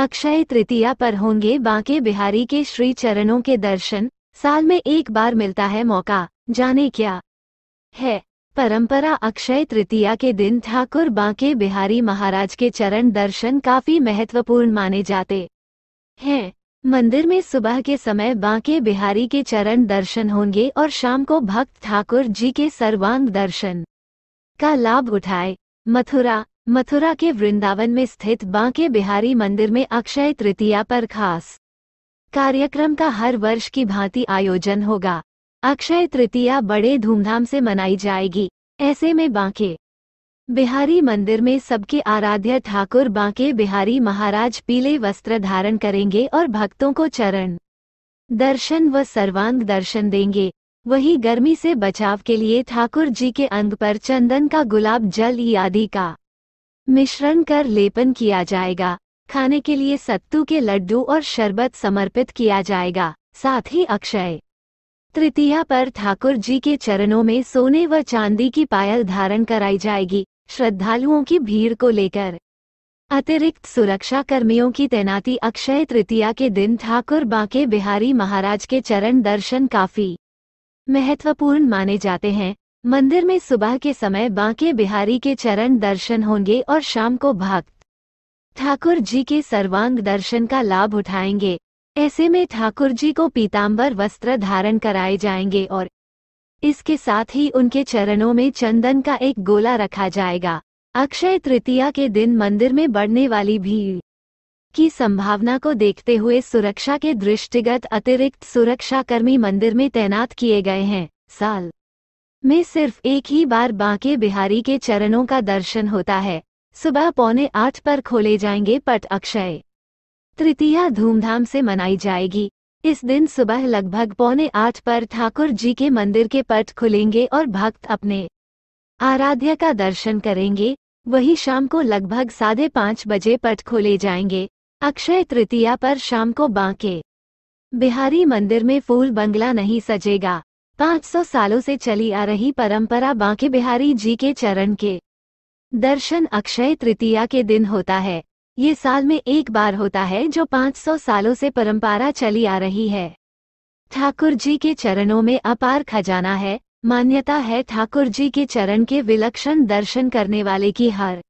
अक्षय तृतीया पर होंगे बांके बिहारी के श्री चरणों के दर्शन साल में एक बार मिलता है मौका जाने क्या है परंपरा अक्षय तृतीया के दिन ठाकुर बांके बिहारी महाराज के चरण दर्शन काफी महत्वपूर्ण माने जाते हैं मंदिर में सुबह के समय बांके बिहारी के चरण दर्शन होंगे और शाम को भक्त ठाकुर जी के सर्वांग दर्शन का लाभ उठाए मथुरा मथुरा के वृंदावन में स्थित बांके बिहारी मंदिर में अक्षय तृतीया पर खास कार्यक्रम का हर वर्ष की भांति आयोजन होगा अक्षय तृतीया बड़े धूमधाम से मनाई जाएगी ऐसे में बांके बिहारी मंदिर में सबके आराध्य ठाकुर बांके बिहारी महाराज पीले वस्त्र धारण करेंगे और भक्तों को चरण दर्शन व सर्वांग दर्शन देंगे वही गर्मी से बचाव के लिए ठाकुर जी के अंग पर चंदन का गुलाब जल आदि का मिश्रण कर लेपन किया जाएगा खाने के लिए सत्तू के लड्डू और शरबत समर्पित किया जाएगा साथ ही अक्षय तृतीया पर ठाकुर जी के चरणों में सोने व चांदी की पायल धारण कराई जाएगी श्रद्धालुओं की भीड़ को लेकर अतिरिक्त सुरक्षा कर्मियों की तैनाती अक्षय तृतीया के दिन ठाकुर बांके बिहारी महाराज के चरण दर्शन काफी महत्वपूर्ण माने जाते हैं मंदिर में सुबह के समय बांके बिहारी के चरण दर्शन होंगे और शाम को भक्त ठाकुर जी के सर्वांग दर्शन का लाभ उठाएंगे ऐसे में ठाकुर जी को पीताम्बर वस्त्र धारण कराए जाएंगे और इसके साथ ही उनके चरणों में चंदन का एक गोला रखा जाएगा अक्षय तृतीया के दिन मंदिर में बढ़ने वाली भीड़ की संभावना को देखते हुए सुरक्षा के दृष्टिगत अतिरिक्त सुरक्षाकर्मी मंदिर में तैनात किए गए हैं साल में सिर्फ एक ही बार बांके बिहारी के चरणों का दर्शन होता है सुबह पौने आठ पर खोले जाएंगे पट अक्षय तृतीया धूमधाम से मनाई जाएगी इस दिन सुबह लगभग पौने आठ पर ठाकुर जी के मंदिर के पट खुलेंगे और भक्त अपने आराध्य का दर्शन करेंगे वही शाम को लगभग साढ़े पाँच बजे पट खोले जाएंगे अक्षय तृतीया पर शाम को बांके बिहारी मंदिर में फूल बंगला नहीं सजेगा 500 सालों से चली आ रही परंपरा बांके बिहारी जी के चरण के दर्शन अक्षय तृतीया के दिन होता है ये साल में एक बार होता है जो 500 सालों से परंपरा चली आ रही है ठाकुर जी के चरणों में अपार खजाना है मान्यता है ठाकुर जी के चरण के विलक्षण दर्शन करने वाले की हर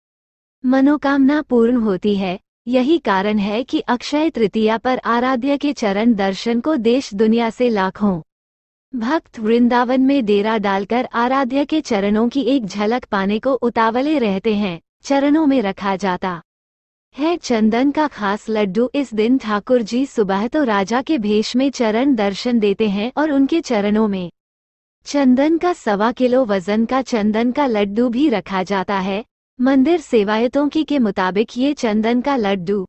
मनोकामना पूर्ण होती है यही कारण है कि अक्षय तृतीया पर आराध्य के चरण दर्शन को देश दुनिया से लाखों भक्त वृंदावन में डेरा डालकर आराध्य के चरणों की एक झलक पाने को उतावले रहते हैं चरणों में रखा जाता है चंदन का खास लड्डू इस दिन ठाकुर जी सुबह तो राजा के भेष में चरण दर्शन देते हैं और उनके चरणों में चंदन का सवा किलो वजन का चंदन का लड्डू भी रखा जाता है मंदिर सेवायतों की के मुताबिक ये चंदन का लड्डू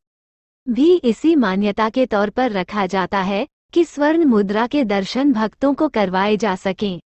भी इसी मान्यता के तौर पर रखा जाता है कि स्वर्ण मुद्रा के दर्शन भक्तों को करवाए जा सकें